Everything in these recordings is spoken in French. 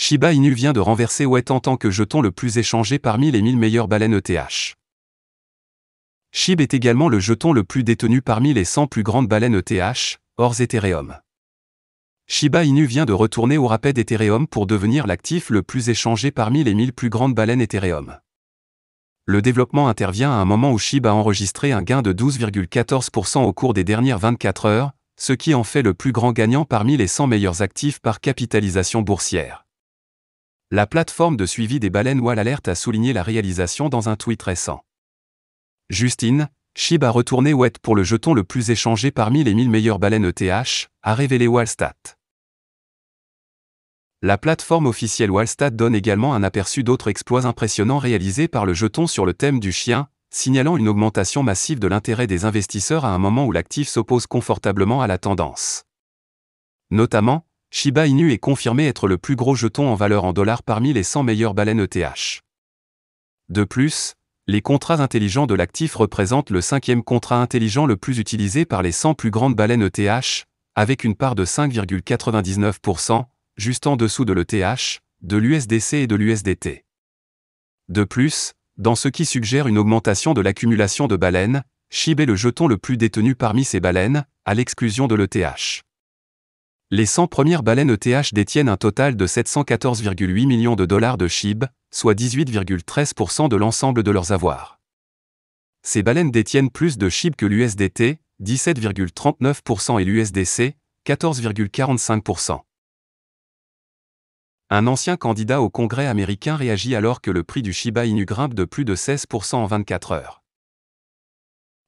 Shiba Inu vient de renverser WET en tant que jeton le plus échangé parmi les 1000 meilleures baleines ETH. SHIB est également le jeton le plus détenu parmi les 100 plus grandes baleines ETH, hors Ethereum. Shiba Inu vient de retourner au rapide d'Ethereum pour devenir l'actif le plus échangé parmi les 1000 plus grandes baleines Ethereum. Le développement intervient à un moment où SHIB a enregistré un gain de 12,14% au cours des dernières 24 heures, ce qui en fait le plus grand gagnant parmi les 100 meilleurs actifs par capitalisation boursière. La plateforme de suivi des baleines Wall Alert a souligné la réalisation dans un tweet récent. Justine, Chib a retourné Wet pour le jeton le plus échangé parmi les 1000 meilleures baleines ETH, a révélé Wallstat. La plateforme officielle Wallstat donne également un aperçu d'autres exploits impressionnants réalisés par le jeton sur le thème du chien, signalant une augmentation massive de l'intérêt des investisseurs à un moment où l'actif s'oppose confortablement à la tendance. Notamment, Shiba Inu est confirmé être le plus gros jeton en valeur en dollars parmi les 100 meilleures baleines ETH. De plus, les contrats intelligents de l'actif représentent le cinquième contrat intelligent le plus utilisé par les 100 plus grandes baleines ETH, avec une part de 5,99%, juste en dessous de l'ETH, de l'USDC et de l'USDT. De plus, dans ce qui suggère une augmentation de l'accumulation de baleines, Shiba est le jeton le plus détenu parmi ces baleines, à l'exclusion de l'ETH. Les 100 premières baleines ETH détiennent un total de 714,8 millions de dollars de SHIB, soit 18,13% de l'ensemble de leurs avoirs. Ces baleines détiennent plus de SHIB que l'USDT, 17,39% et l'USDC, 14,45%. Un ancien candidat au Congrès américain réagit alors que le prix du Shiba Inu grimpe de plus de 16% en 24 heures.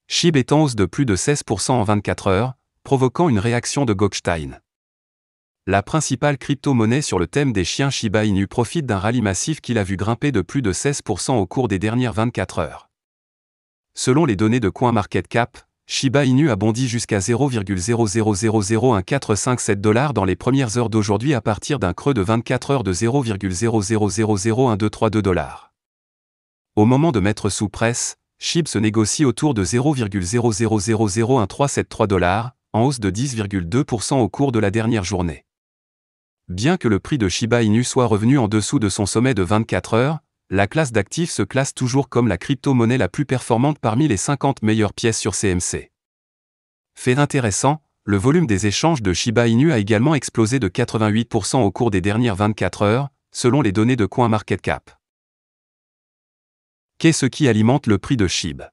SHIB est en hausse de plus de 16% en 24 heures, provoquant une réaction de Gokstein la principale crypto-monnaie sur le thème des chiens Shiba Inu profite d'un rallye massif qu'il a vu grimper de plus de 16% au cours des dernières 24 heures. Selon les données de CoinMarketCap, Shiba Inu a bondi jusqu'à 0,0000145,7 dans les premières heures d'aujourd'hui à partir d'un creux de 24 heures de 0,00001,232 dollars. Au moment de mettre sous presse, SHIB se négocie autour de 0,0001373 en hausse de 10,2% au cours de la dernière journée. Bien que le prix de Shiba Inu soit revenu en dessous de son sommet de 24 heures, la classe d'actifs se classe toujours comme la crypto-monnaie la plus performante parmi les 50 meilleures pièces sur CMC. Fait intéressant, le volume des échanges de Shiba Inu a également explosé de 88% au cours des dernières 24 heures, selon les données de CoinMarketCap. Qu'est-ce qui alimente le prix de SHIB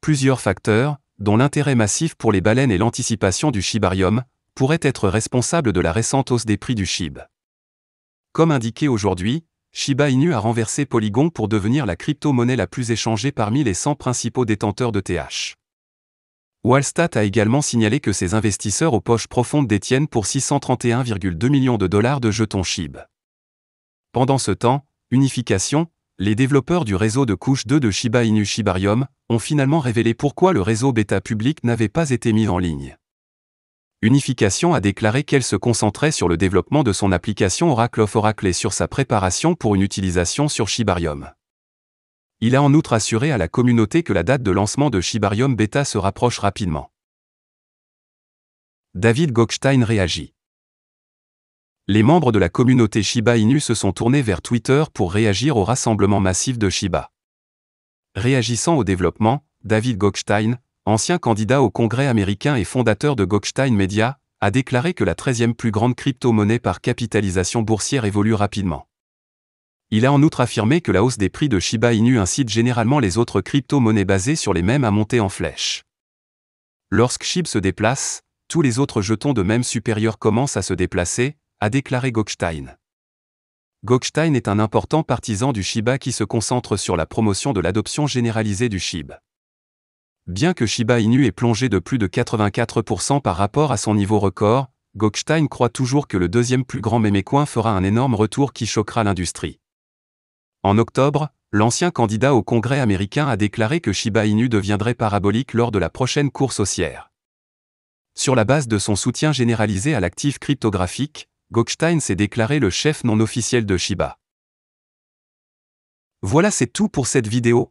Plusieurs facteurs, dont l'intérêt massif pour les baleines et l'anticipation du shibarium, pourrait être responsable de la récente hausse des prix du SHIB. Comme indiqué aujourd'hui, Shiba Inu a renversé Polygon pour devenir la crypto-monnaie la plus échangée parmi les 100 principaux détenteurs de TH. Wallstat a également signalé que ses investisseurs aux poches profondes détiennent pour 631,2 millions de dollars de jetons SHIB. Pendant ce temps, Unification, les développeurs du réseau de couche 2 de Shiba Inu Shibarium, ont finalement révélé pourquoi le réseau bêta public n'avait pas été mis en ligne. Unification a déclaré qu'elle se concentrait sur le développement de son application Oracle of Oracle et sur sa préparation pour une utilisation sur Shibarium. Il a en outre assuré à la communauté que la date de lancement de Shibarium Beta se rapproche rapidement. David Gokstein réagit. Les membres de la communauté Shiba Inu se sont tournés vers Twitter pour réagir au rassemblement massif de Shiba. Réagissant au développement, David Gokstein ancien candidat au Congrès américain et fondateur de Gokstein Media, a déclaré que la 13e plus grande crypto-monnaie par capitalisation boursière évolue rapidement. Il a en outre affirmé que la hausse des prix de Shiba Inu incite généralement les autres crypto-monnaies basées sur les mêmes à monter en flèche. Lorsque SHIB se déplace, tous les autres jetons de même supérieur commencent à se déplacer, a déclaré Gokstein. Gokstein est un important partisan du Shiba qui se concentre sur la promotion de l'adoption généralisée du SHIB. Bien que Shiba Inu ait plongé de plus de 84% par rapport à son niveau record, Gokstein croit toujours que le deuxième plus grand mémécoin fera un énorme retour qui choquera l'industrie. En octobre, l'ancien candidat au Congrès américain a déclaré que Shiba Inu deviendrait parabolique lors de la prochaine course haussière. Sur la base de son soutien généralisé à l'actif cryptographique, Gokstein s'est déclaré le chef non officiel de Shiba. Voilà c'est tout pour cette vidéo,